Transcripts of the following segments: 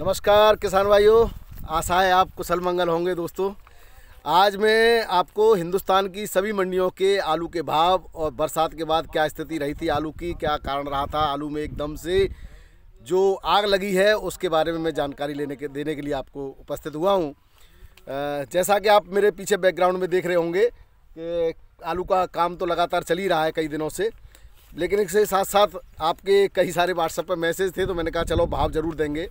नमस्कार किसान भाइयों आशा है आप कुशल मंगल होंगे दोस्तों आज मैं आपको हिंदुस्तान की सभी मंडियों के आलू के भाव और बरसात के बाद क्या स्थिति रही थी आलू की क्या कारण रहा था आलू में एकदम से जो आग लगी है उसके बारे में मैं जानकारी लेने के देने के लिए आपको उपस्थित हुआ हूँ जैसा कि आप मेरे पीछे बैकग्राउंड में देख रहे होंगे कि आलू का काम तो लगातार चल ही रहा है कई दिनों से लेकिन इसके साथ साथ आपके कई सारे व्हाट्सएप पर मैसेज थे तो मैंने कहा चलो भाव ज़रूर देंगे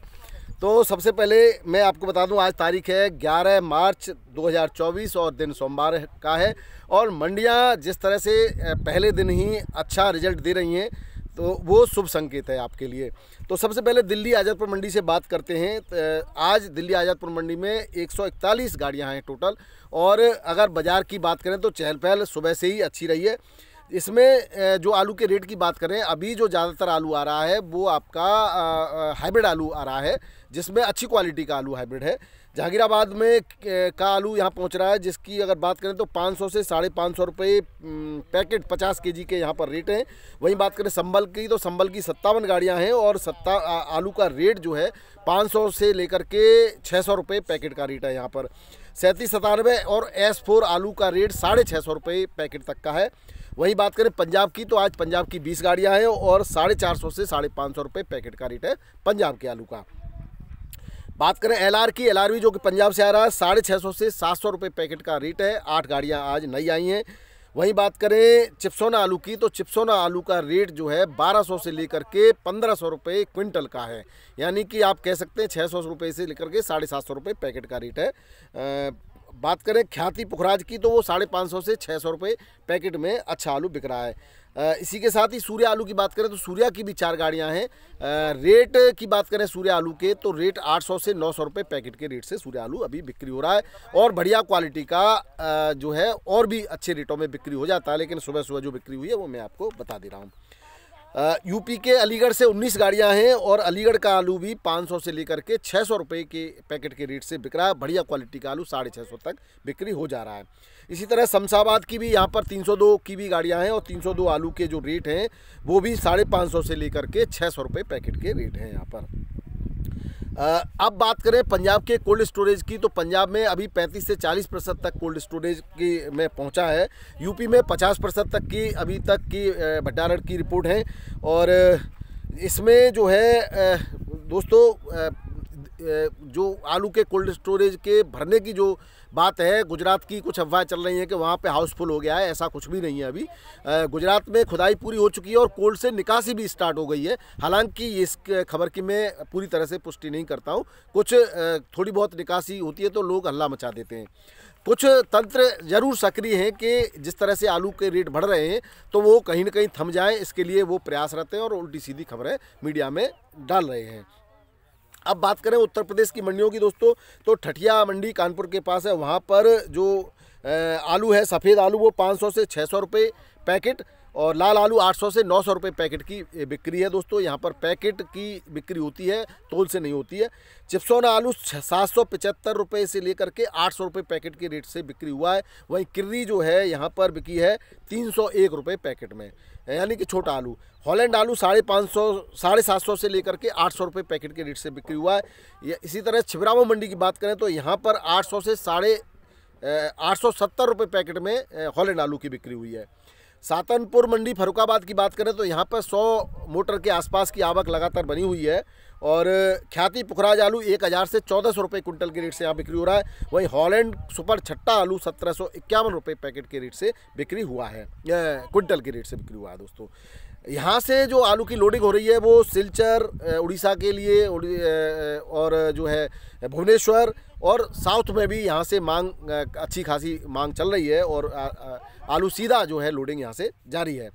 तो सबसे पहले मैं आपको बता दूं आज तारीख है 11 मार्च 2024 और दिन सोमवार का है और मंडियां जिस तरह से पहले दिन ही अच्छा रिजल्ट दे रही हैं तो वो शुभ संकेत है आपके लिए तो सबसे पहले दिल्ली आज़ादपुर मंडी से बात करते हैं तो आज दिल्ली आज़ादपुर मंडी में 141 गाड़ियां हैं टोटल और अगर बाज़ार की बात करें तो चहल पहल सुबह से ही अच्छी रही है इसमें जो आलू के रेट की बात करें अभी जो ज़्यादातर आलू आ रहा है वो आपका हाइब्रिड आलू आ रहा है जिसमें अच्छी क्वालिटी का आलू हाइब्रिड है जहांगीराबाद में का आलू यहाँ पहुँच रहा है जिसकी अगर बात करें तो 500 से साढ़े पाँच सौ रुपये पैकेट 50 केजी के यहाँ पर रेट हैं वहीं बात करें संबल की तो संबल की सत्तावन गाड़ियाँ हैं और सत्ता आलू का रेट जो है 500 से लेकर के छः सौ रुपये पैकेट का रेट है यहाँ पर सैंतीस सतानवे और एस फोर आलू का रेट साढ़े छः सौ रुपये पैकेट तक का है वही बात करें पंजाब की तो आज पंजाब की बीस गाड़ियाँ हैं और साढ़े चार सौ से साढ़े पाँच सौ रुपये पैकेट का रेट है पंजाब के आलू का बात करें एलआर की आर वी जो कि पंजाब से आ रहा है साढ़े छः सौ से सात सौ रुपये पैकेट का रेट है आठ गाड़ियाँ आज नई आई हैं वहीं बात करें चिप्सोना आलू की तो चिप्सोना आलू का रेट जो है 1200 से लेकर के पंद्रह सौ रुपये क्विंटल का है यानी कि आप कह सकते हैं छः सौ रुपये से लेकर के साढ़े सात सौ रुपये पैकेट का रेट है बात करें ख्याति पुखराज की तो वो साढ़े पाँच सौ से छः सौ रुपये पैकेट में अच्छा आलू बिक रहा है इसी के साथ ही सूर्य आलू की बात करें तो सूर्या की भी चार गाड़ियां हैं रेट की बात करें सूर्य आलू के तो रेट 800 से 900 रुपए पैकेट के रेट से सूर्य आलू अभी बिक्री हो रहा है और बढ़िया क्वालिटी का जो है और भी अच्छे रेटों में बिक्री हो जाता है लेकिन सुबह सुबह जो बिक्री हुई है वो मैं आपको बता दे रहा हूँ यूपी के अलीगढ़ से 19 गाड़ियां हैं और अलीगढ़ का आलू भी 500 से लेकर के 600 रुपए के पैकेट के रेट से बिक रहा है बढ़िया क्वालिटी का आलू साढ़े छः सौ तक बिक्री हो जा रहा है इसी तरह शमशाबाद की भी यहाँ पर 302 की भी गाड़ियां हैं और 302 आलू के जो रेट हैं वो भी साढ़े पाँच से लेकर के छः सौ पैकेट के रेट हैं यहाँ पर अब बात करें पंजाब के कोल्ड स्टोरेज की तो पंजाब में अभी 35 से 40 प्रतिशत तक कोल्ड स्टोरेज की में पहुंचा है यूपी में 50 प्रतिशत तक की अभी तक की भंडारण की रिपोर्ट है और इसमें जो है दोस्तों जो आलू के कोल्ड स्टोरेज के भरने की जो बात है गुजरात की कुछ अफवाह चल रही हैं कि वहाँ पे हाउसफुल हो गया है ऐसा कुछ भी नहीं है अभी गुजरात में खुदाई पूरी हो चुकी है और कोल्ड से निकासी भी स्टार्ट हो गई है हालांकि इस खबर की मैं पूरी तरह से पुष्टि नहीं करता हूँ कुछ थोड़ी बहुत निकासी होती है तो लोग हल्ला मचा देते हैं कुछ तंत्र जरूर सक्रिय हैं कि जिस तरह से आलू के रेट बढ़ रहे हैं तो वो कहीं ना कहीं थम जाए इसके लिए वो प्रयासरत हैं और उल्टी सीधी खबरें मीडिया में डाल रहे हैं अब बात करें उत्तर प्रदेश की मंडियों की दोस्तों तो ठठिया मंडी कानपुर के पास है वहाँ पर जो आलू है सफ़ेद आलू वो 500 से 600 रुपए पैकेट और लाल आलू 800 से 900 रुपए पैकेट की बिक्री है दोस्तों यहाँ पर पैकेट की बिक्री होती है तोल से नहीं होती है चिप्सोना आलू सात सौ पचहत्तर रुपये से लेकर के आठ सौ रुपये पैकेट के रेट से बिक्री हुआ है वहीं किर्री जो है यहाँ पर बिकी है तीन सौ एक रुपये पैकेट में यानी कि छोटा आलू हॉलैंड आलू साढ़े पाँच सौ साढ़े सात सौ से लेकर के आठ सौ रुपये पैकेट के रेट से बिक्री हुआ है इसी तरह छिबरावा मंडी की बात करें तो यहाँ पर आठ सौ से साढ़े आठ सौ सत्तर रुपये पैकेट में हॉलैंड आलू की बिक्री हुई है सातनपुर मंडी फरुखाबाद की बात करें तो यहाँ पर 100 मोटर के आसपास की आवक लगातार बनी हुई है और ख्याति पुखराज आलू एक हज़ार से चौदह सौ रुपये कुंटल के रेट से यहाँ बिक्री हो रहा है वहीं हॉलैंड सुपर छट्टा आलू सत्रह सौ इक्यावन रुपये पैकेट के रेट से बिक्री हुआ है कुंटल के रेट से बिक्री हुआ है दोस्तों यहाँ से जो आलू की लोडिंग हो रही है वो सिलचर उड़ीसा के लिए और जो है भुवनेश्वर और साउथ में भी यहाँ से मांग अच्छी खासी मांग चल रही है और आलू सीधा जो है लोडिंग यहाँ से जारी है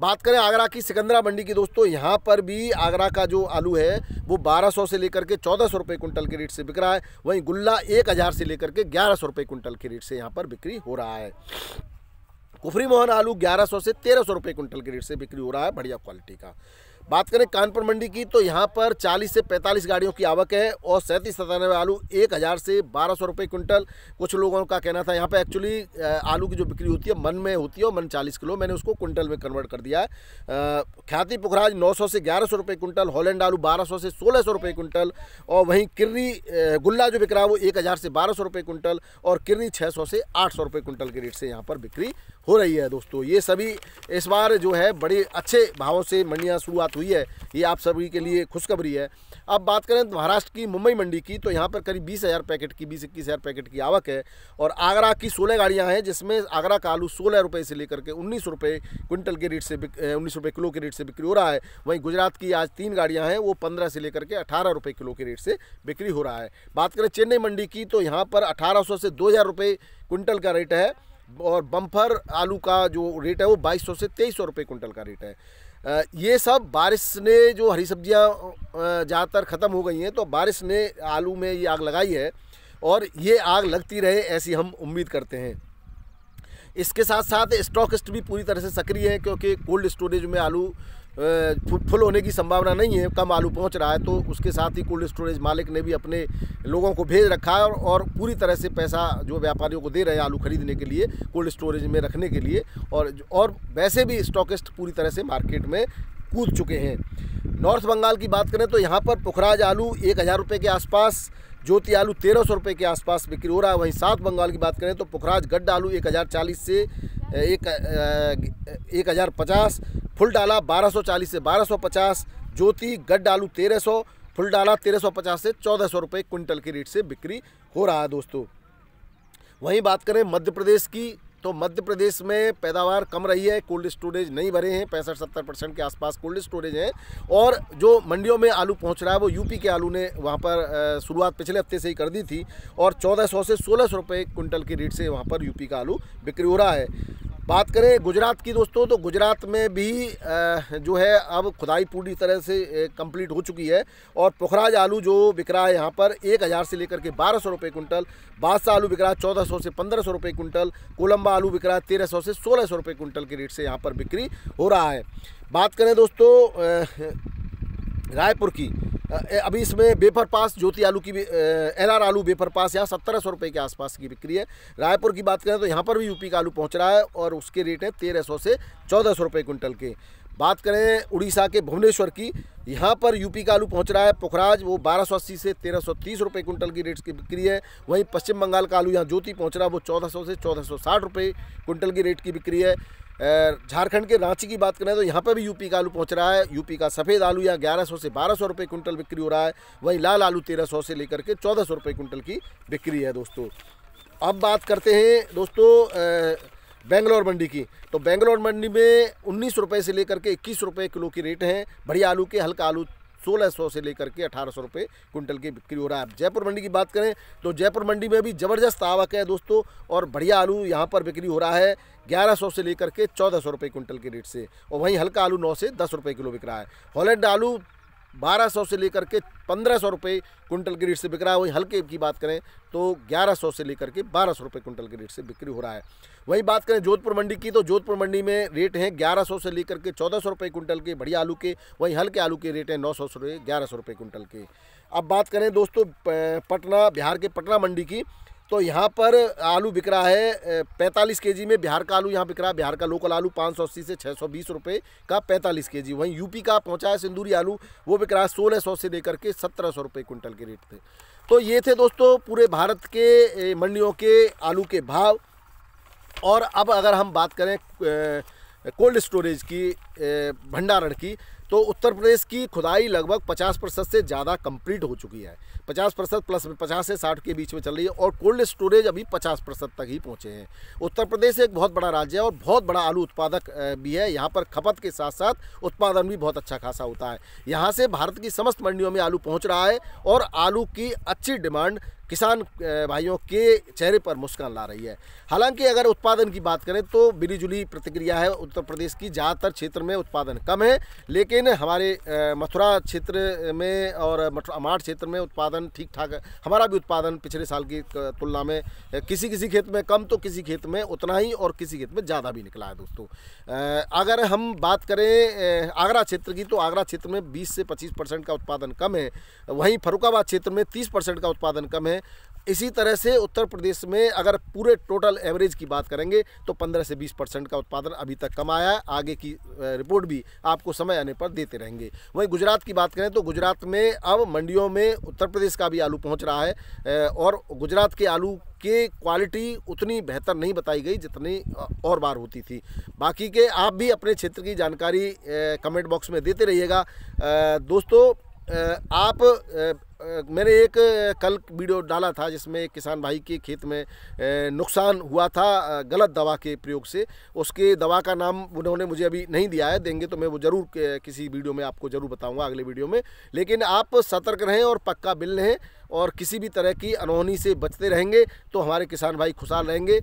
बात करें आगरा की सिकंदरा मंडी की दोस्तों यहाँ पर भी आगरा का जो आलू है वो 1200 से लेकर के चौदह सौ रुपये कुंटल के रेट से बिक रहा है वहीं गुल्ला एक हज़ार से लेकर के ग्यारह सौ रुपये कुंटल के रेट से यहाँ पर बिक्री हो रहा है कुफरी मोहन आलू 1100 से 1300 रुपए क्विंटल के रेट से बिक्री हो रहा है बढ़िया क्वालिटी का बात करें कानपुर मंडी की तो यहाँ पर 40 से 45 गाड़ियों की आवक है और सैंतीस सतानवे आलू एक हज़ार से बारह सौ रुपये क्विंटल कुछ लोगों का कहना था यहाँ पर एक्चुअली आलू की जो बिक्री होती है मन में होती है और मन 40 किलो मैंने उसको क्विंटल में कन्वर्ट कर दिया है ख्याति पुखराज 900 से ग्यारह सौ रुपये क्विंटल हॉलैंड आलू 1200 से सोलह सौ रुपये क्विंटल और वहीं किरनी गुल्ला जो बिक रहा है वो एक हज़ार से बारह सौ रुपये क्विंटल और किरनी छः सौ से आठ सौ रुपये क्विंटल के रेट से यहाँ पर बिक्री हो रही है दोस्तों ये सभी इस बार जो है बड़े अच्छे भावों से मंडियाँ शुरुआत हुई है ये आप सभी के लिए खुशखबरी है अब बात करें महाराष्ट्र की मुंबई मंडी की तो यहाँ पर करीब बीस हज़ार पैकेट की बीस इक्कीस हज़ार पैकेट की आवक है और आगरा की सोलह गाड़ियाँ हैं जिसमें आगरा का आलू सोलह रुपये से लेकर के उन्नीस रुपये क्विंटल के रेट से उन्नीस रुपये किलो के रेट से बिक्री हो रहा है वहीं गुजरात की आज तीन गाड़ियाँ हैं वो पंद्रह से लेकर के अठारह रुपये किलो के रेट से बिक्री हो रहा है बात करें चेन्नई मंडी की तो यहाँ पर अठारह से दो रुपये क्विंटल का रेट है और बम्फर आलू का जो रेट है वो 2200 से तेईस सौ रुपये क्विंटल का रेट है ये सब बारिश ने जो हरी सब्जियां ज़्यादातर ख़त्म हो गई हैं तो बारिश ने आलू में ये आग लगाई है और ये आग लगती रहे ऐसी हम उम्मीद करते हैं इसके साथ साथ स्टॉकिस्ट भी पूरी तरह से सक्रिय हैं क्योंकि कोल्ड स्टोरेज में आलू फुल होने की संभावना नहीं है कम आलू पहुंच रहा है तो उसके साथ ही कोल्ड स्टोरेज मालिक ने भी अपने लोगों को भेज रखा है और पूरी तरह से पैसा जो व्यापारियों को दे रहे हैं आलू खरीदने के लिए कोल्ड स्टोरेज में रखने के लिए और और वैसे भी स्टॉकिस्ट पूरी तरह से मार्केट में कूद चुके हैं नॉर्थ बंगाल की बात करें तो यहाँ पर पुखराज आलू एक हज़ार रुपये के आसपास ज्योति आलू तेरह सौ रुपये के आसपास बिक्री हो रहा है वहीं साउथ बंगाल की बात करें तो पुखराज गड्ढा आलू एक हज़ार चालीस से एक एक हज़ार पचास फुल डाला बारह सौ चालीस से बारह सौ पचास ज्योति गड्ढा आलू तेरह सौ फुल डाला तेरह सौ पचास से चौदह सौ रुपये क्विंटल के रेट से बिक्री हो रहा है दोस्तों वहीं बात करें मध्य प्रदेश की तो मध्य प्रदेश में पैदावार कम रही है कोल्ड स्टोरेज नहीं भरे हैं पैंसठ सत्तर परसेंट के आसपास कोल्ड स्टोरेज हैं और जो मंडियों में आलू पहुंच रहा है वो यूपी के आलू ने वहाँ पर शुरुआत पिछले हफ्ते से ही कर दी थी और चौदह सौ से सोलह सौ रुपये क्विंटल की रेट से वहाँ पर यूपी का आलू बिक्री हो रहा है बात करें गुजरात की दोस्तों तो गुजरात में भी जो है अब खुदाई पूरी तरह से कंप्लीट हो चुकी है और पुखराज आलू जो बिक रहा है यहाँ पर एक हज़ार से लेकर के बारह सौ रुपये कुंटल बादशाह आलू बिक रहा है चौदह सौ से पंद्रह सौ रुपये कुंटल कोलम्बा आलू बिक रहा है तेरह सौ से सोलह सौ रुपये कुंटल के रेट से यहाँ पर बिक्री हो रहा है बात करें दोस्तों रायपुर की अभी इसमें वेपर पास ज्योति आलू की एल आर आलू वेपर पास यहाँ सत्रह सौ रुपये के आसपास की बिक्री है रायपुर की बात करें तो यहाँ पर भी यूपी का आलू पहुँच रहा है और उसके रेट हैं तेरह सौ से चौदह सौ रुपये कुंटल के बात करें उड़ीसा के भुवनेश्वर की यहाँ पर यूपी का आलू पहुँच रहा है पोखराज वो अस्सी से तेरह सौ तीस रुपये कुंटल की रेट्स की बिक्री है वहीं पश्चिम बंगाल का आलू यहाँ ज्योति पहुँच रहा है वो सौ से चौदह सौ साठ रुपये कुंटल की रेट की बिक्री है झारखंड के रांची की बात करें तो यहाँ पर भी यूपी का आलू पहुँच रहा है यूपी का सफ़ेद आलू यहाँ ग्यारह सौ से बारह सौ रुपये कुंटल बिक्री हो रहा है वहीं लाल आलू तेरह सौ से लेकर के चौदह सौ रुपये कुंटल की बिक्री है दोस्तों अब बात करते हैं दोस्तों बेंगलोर मंडी की तो बेंगलोर मंडी में उन्नीस रुपये से लेकर के इक्कीस रुपये किलो की रेट हैं बढ़िया आलू के हल्का आलू सोलह सौ से लेकर के अठारह सौ रुपये कुंटल की बिक्री हो रहा है अब जयपुर मंडी की बात करें तो जयपुर मंडी में भी ज़बरदस्त आवक है दोस्तों और बढ़िया आलू यहाँ पर बिक्री हो रहा है ग्यारह सौ से लेकर के चौदह सौ रुपये कुंटल के रेट से और वहीं हल्का आलू नौ से दस रुपये किलो बिक रहा है हॉलैंड आलू बारह सौ से लेकर के पंद्रह सौ रुपये कुंटल के रेट से बिक रहा है वहीं हल्के की बात करें तो ग्यारह सौ से लेकर के बारह सौ रुपये कुंटल के रेट से बिक्री हो रहा है वहीं बात करें जोधपुर मंडी की तो जोधपुर मंडी में रेट हैं ग्यारह सौ से लेकर के चौदह सौ रुपये कुंटल के बढ़िया आलू के वहीं हल्के आलू के रेट हैं नौ सौ रुपये ग्यारह सौ रुपये कुंटल के अब बात करें दोस्तों पटना बिहार के पटना मंडी की तो यहाँ पर आलू बिक रहा है पैंतालीस के में बिहार का आलू यहाँ बिक रहा है बिहार का लोकल आलू पाँच सौ अस्सी से छः सौ बीस रुपये का पैंतालीस के जी वहीं यूपी का पहुँचा है सिंदूरी आलू वो बिक रहा है सोलह सौ से लेकर के सत्रह सौ रुपये कुंटल के रेट थे तो ये थे दोस्तों पूरे भारत के मंडियों के आलू के भाव और अब अगर हम बात करें कोल्ड स्टोरेज की भंडारण की तो उत्तर प्रदेश की खुदाई लगभग 50 प्रतिशत से ज़्यादा कंप्लीट हो चुकी है 50 प्रतिशत प्लस 50 से 60 के बीच में चल रही है और कोल्ड स्टोरेज अभी 50 प्रतिशत तक ही पहुँचे हैं उत्तर प्रदेश एक बहुत बड़ा राज्य है और बहुत बड़ा आलू उत्पादक भी है यहाँ पर खपत के साथ साथ उत्पादन भी बहुत अच्छा खासा होता है यहाँ से भारत की समस्त मंडियों में आलू पहुँच रहा है और आलू की अच्छी डिमांड किसान भाइयों के चेहरे पर मुस्कान ला रही है हालांकि अगर उत्पादन की बात करें तो मिली जुली प्रतिक्रिया है उत्तर प्रदेश की ज़्यादातर क्षेत्र में उत्पादन कम है लेकिन हमारे मथुरा क्षेत्र में और अमाड़ क्षेत्र में उत्पादन ठीक ठाक है हमारा भी उत्पादन पिछले साल की तुलना में किसी किसी खेत में कम तो किसी खेत में उतना ही और किसी खेत में ज़्यादा भी निकला है दोस्तों अगर हम बात करें आगरा क्षेत्र की तो आगरा क्षेत्र में बीस से पच्चीस परसेंट का उत्पादन कम है वहीं फरुखाबाद क्षेत्र में तीस परसेंट का उत्पादन कम है हैं इसी तरह से उत्तर प्रदेश में अगर पूरे टोटल एवरेज की बात करेंगे तो 15 से 20 परसेंट का उत्पादन अभी तक कम आया है आगे की रिपोर्ट भी आपको समय आने पर देते रहेंगे वहीं गुजरात की बात करें तो गुजरात में अब मंडियों में उत्तर प्रदेश का भी आलू पहुंच रहा है और गुजरात के आलू के क्वालिटी उतनी बेहतर नहीं बताई गई जितनी और बार होती थी बाकी के आप भी अपने क्षेत्र की जानकारी कमेंट बॉक्स में देते रहिएगा दोस्तों आप मैंने एक कल वीडियो डाला था जिसमें एक किसान भाई के खेत में नुकसान हुआ था गलत दवा के प्रयोग से उसके दवा का नाम उन्होंने मुझे अभी नहीं दिया है देंगे तो मैं वो ज़रूर किसी वीडियो में आपको ज़रूर बताऊँगा अगले वीडियो में लेकिन आप सतर्क रहें और पक्का बिल रहें और किसी भी तरह की अनहोनी से बचते रहेंगे तो हमारे किसान भाई खुशहाल रहेंगे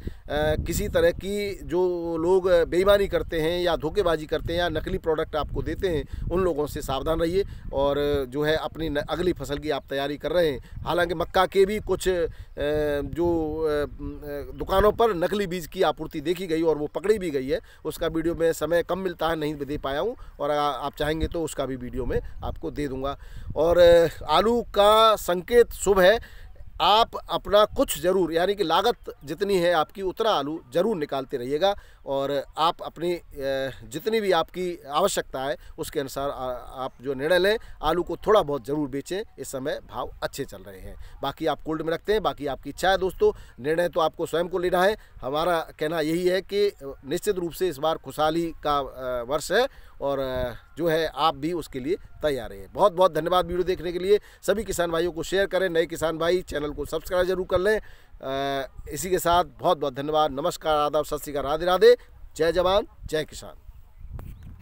किसी तरह की जो लोग बेईमानी करते हैं या धोखेबाजी करते हैं या नकली प्रोडक्ट आपको देते हैं उन लोगों से सावधान रहिए और जो है अपनी अगली फसल की आप तैयारी कर रहे हैं हालांकि मक्का के भी कुछ जो दुकानों पर नकली बीज की आपूर्ति देखी गई और वो पकड़ी भी गई है उसका वीडियो में समय कम मिलता है नहीं दे पाया हूँ और आप चाहेंगे तो उसका भी वीडियो में आपको दे दूँगा और आलू का संकेत शुभ है आप अपना कुछ ज़रूर यानी कि लागत जितनी है आपकी उतना आलू ज़रूर निकालते रहिएगा और आप अपनी जितनी भी आपकी आवश्यकता है उसके अनुसार आप जो निर्णय लें आलू को थोड़ा बहुत ज़रूर बेचें इस समय भाव अच्छे चल रहे हैं बाकी आप कोल्ड में रखते हैं बाकी आपकी इच्छा है दोस्तों निर्णय तो आपको स्वयं को लेना है हमारा कहना यही है कि निश्चित रूप से इस बार खुशहाली का वर्ष है और जो है आप भी उसके लिए तैयार हैं बहुत बहुत धन्यवाद वीडियो देखने के लिए सभी किसान भाइयों को शेयर करें नए किसान भाई चैनल को सब्सक्राइब जरूर कर लें इसी के साथ बहुत बहुत धन्यवाद नमस्कार आदाब सत श्रीकाल राधे राधे जय जवान जय किसान